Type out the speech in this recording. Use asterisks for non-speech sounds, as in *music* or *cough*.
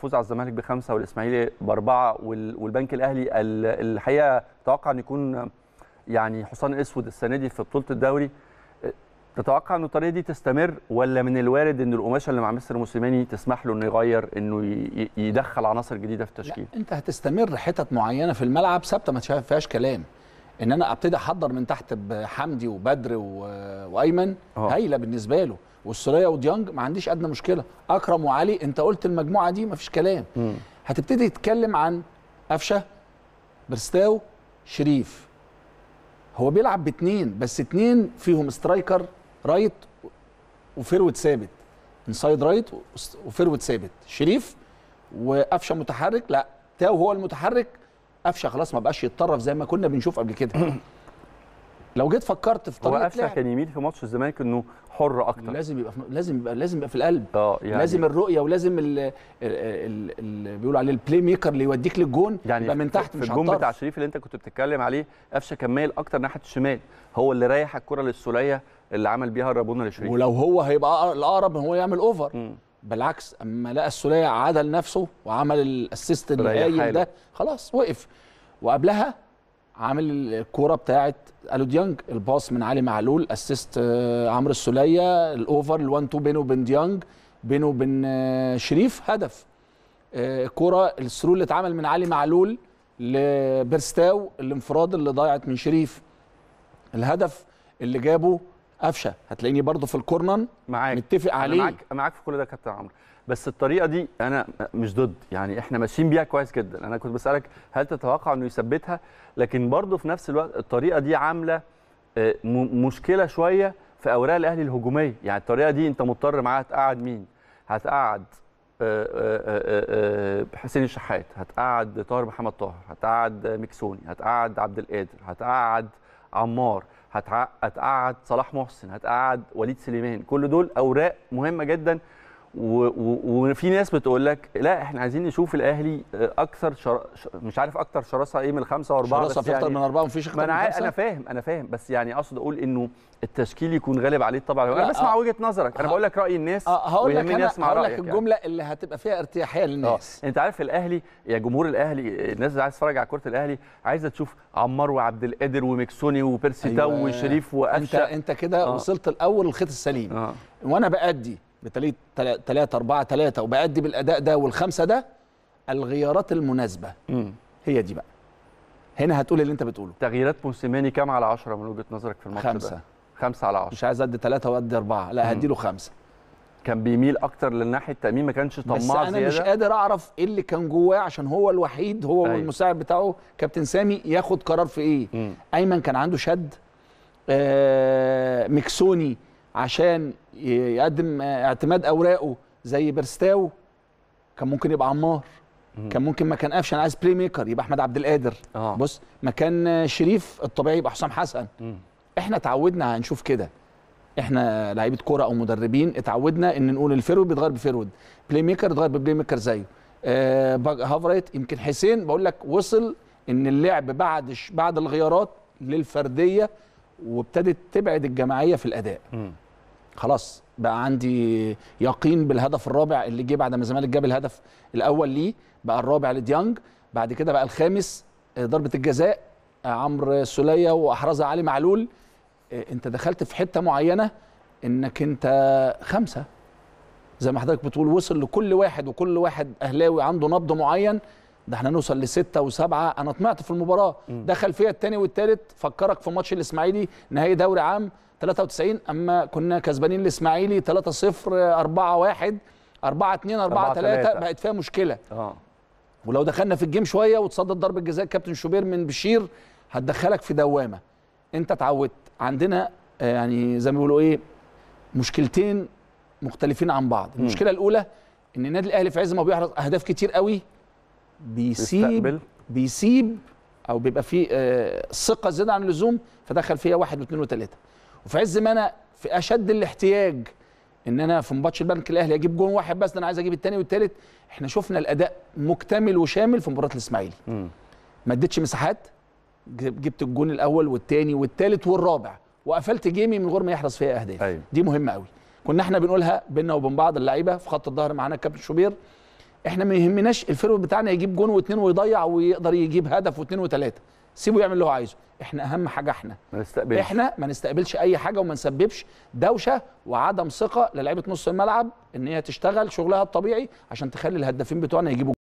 فوز على الزمالك بخمسه والاسماعيلي باربعه والبنك الاهلي الحقيقه اتوقع ان يكون يعني حصان اسود السنه دي في بطوله الدوري تتوقع ان الطريقه دي تستمر ولا من الوارد ان القماشه اللي مع مستر موسيماني تسمح له انه يغير انه يدخل عناصر جديده في التشكيل؟ لا انت هتستمر حتت معينه في الملعب ثابته ما فيهاش كلام ان انا ابتدي احضر من تحت بحمدي وبدر وايمن هايله بالنسبه له والسوريه وديانج ما عنديش ادنى مشكله اكرم وعلي انت قلت المجموعه دي ما فيش كلام هتبتدي تتكلم عن قفشه برستاو شريف هو بيلعب باتنين بس اتنين فيهم سترايكر رايت وفيرود ثابت انسايد رايت وفيرود ثابت شريف وقفشه متحرك لا تاو هو المتحرك قفشه خلاص ما بقاش يتطرف زي ما كنا بنشوف قبل كده *clears throat* لو جيت فكرت في طريقه هو قفشه كان يميل في ماتش الزمالك انه حر اكتر لازم يبقى في... لازم يبقى لازم يبقى في القلب اه يعني لازم الرؤيه ولازم اللي ال... بيقولوا عليه البلاي ميكر اللي يوديك للجون يعني يبقى من تحت في مش الجون بتاع شريف اللي انت كنت بتتكلم عليه قفشه كان مايل اكتر ناحيه الشمال هو اللي رايح الكره للسوليه اللي عمل بيها الرابونه لشريف ولو هو هيبقى الاقرب هو يعمل اوفر م. بالعكس اما لقى السوليه عدل نفسه وعمل الاسيست الهايل ده خلاص وقف وقبلها عامل الكوره بتاعت الو ديانج الباص من علي معلول اسيست آه، عمرو السوليه الاوفر ال1 2 بينه وبين ديانج بينه وبين آه، شريف هدف آه، الكوره الثرو اللي اتعمل من علي معلول لبرستاو الانفراد اللي ضيعت من شريف الهدف اللي جابه قفشه هتلاقيني برضه في الكورنر معاك متفق عليه أنا معاك معاك في كل ده يا كابتن عمرو بس الطريقه دي انا مش ضد يعني احنا ماشيين بيها كويس جدا انا كنت بسالك هل تتوقع انه يثبتها لكن برضه في نفس الوقت الطريقه دي عامله آه، مشكله شويه في اوراق الاهلي الهجوميه يعني الطريقه دي انت مضطر معاها تقعد مين هتقعد آه، آه، حسين الشحات هتقعد طاهر محمد طاهر هتقعد مكسوني هتقعد عبد القادر هتقعد عمار هتقعد صلاح محسن هتقعد وليد سليمان كل دول اوراق مهمه جدا وفي ناس بتقول لك لا احنا عايزين نشوف الاهلي آه، اكثر شر... مش عارف اكثر شراسه ايه من خمسه واربعه شراسه في اكثر يعني من اربعه ومفيش اكثر من خمسه انا فاهم انا فاهم بس يعني اقصد اقول انه التشكيل يكون غالب عليه الطبع انا بسمع أه وجهه نظرك انا آه، بقول لك راي الناس أه هقول لك انا هقول لك يعني. الجمله يعني. اللي هتبقى فيها ارتياحيه آه، للناس أه. انت عارف الاهلي يا جمهور الاهلي الناس اللي عايز تتفرج على كره الاهلي عايزه تشوف عمار وعبد القادر ومكسوني وبيرسي أيوة. وشريف وقفشه انت انت كده أه. وصلت الاول الخيط السليم أه. وانا بادي بتلاقيه 3 4 3 وبأدي بالاداء ده والخمسه ده الغيارات المناسبه مم. هي دي بقى هنا هتقول اللي انت بتقوله تغييرات موسيماني كام على 10 من وجهه نظرك في الماتش خمسة. ده 5 على 10 مش عايز ادي 3 وادي 4 لا هدي له 5 كان بيميل اكتر للناحيه التامين ما كانش طماع زياده بس انا زيادة. مش قادر اعرف ايه اللي كان جواه عشان هو الوحيد هو أيه. والمساعد بتاعه كابتن سامي ياخد قرار في ايه مم. ايمن كان عنده شد آه مكسوني عشان يقدم اعتماد اوراقه زي برستاو كان ممكن يبقى عمار كان ممكن ما كان قفشه انا عايز بلاي ميكر يبقى احمد عبد القادر آه. بص مكان شريف الطبيعي يبقى حسام حسن مم. احنا اتعودنا هنشوف كده احنا لعيبه كوره او مدربين اتعودنا ان نقول الفيرود بيتغير بفيرود بلاي ميكر اتغير ببلاي ميكر زيه آه هافريت يمكن حسين بقول لك وصل ان اللعب بعد بعد الغيارات للفرديه وابتدت تبعد الجماعيه في الاداء م. خلاص بقى عندي يقين بالهدف الرابع اللي جه بعد ما الزمالك جاب الهدف الاول ليه بقى الرابع لديانج بعد كده بقى الخامس آه، ضربه الجزاء آه، عمرو سوليه واحرزها علي معلول آه، انت دخلت في حته معينه انك انت خمسه زي ما حضرتك بتقول وصل لكل واحد وكل واحد اهلاوي عنده نبض معين ده احنا نوصل لستة وسبعة انا طمعت في المباراه دخل فيها الثاني والثالث فكرك في ماتش الاسماعيلي نهائي دوري عام 93 اما كنا كسبانين الاسماعيلي 3-0 4-1 4 2 4 3 بقت فيها مشكله اه ولو دخلنا في الجيم شويه وتصدت ضربه جزاء كابتن شوبير من بشير هتدخلك في دوامه انت اتعودت عندنا آه، يعني زي ما بيقولوا ايه مشكلتين مختلفين عن بعض المشكله الاولى ان النادي الاهلي في عز ما بيحرز اهداف كتير قوي بيسيب بيسيب او بيبقى فيه آه، ثقه زياده عن اللزوم فدخل فيها واحد واثنين وثلاثه وفي عز ما انا في اشد الاحتياج ان انا في ماتش البنك الاهلي اجيب جون واحد بس انا عايز اجيب الثاني والثالث احنا شفنا الاداء مكتمل وشامل في مباراه الاسماعيلي ما اديتش مساحات جبت الجون الاول والثاني والثالث والرابع وقفلت جيمي من غير ما يحرص فيها اهداف أيوه. دي مهمه قوي كنا احنا بنقولها بينا وبين بعض اللعيبه في خط الظهر معانا الكابتن شوبير احنا ما يهمناش الفيرود بتاعنا يجيب جون واثنين ويضيع ويقدر يجيب هدف واثنين وثلاثه سيبه يعمل اللي هو عايزه احنا اهم حاجه احنا ما نستقبلش احنا ما نستقبلش اي حاجه وما نسببش دوشه وعدم ثقه للعيبه نص الملعب ان هي تشتغل شغلها الطبيعي عشان تخلي الهدافين بتوعنا يجيبوا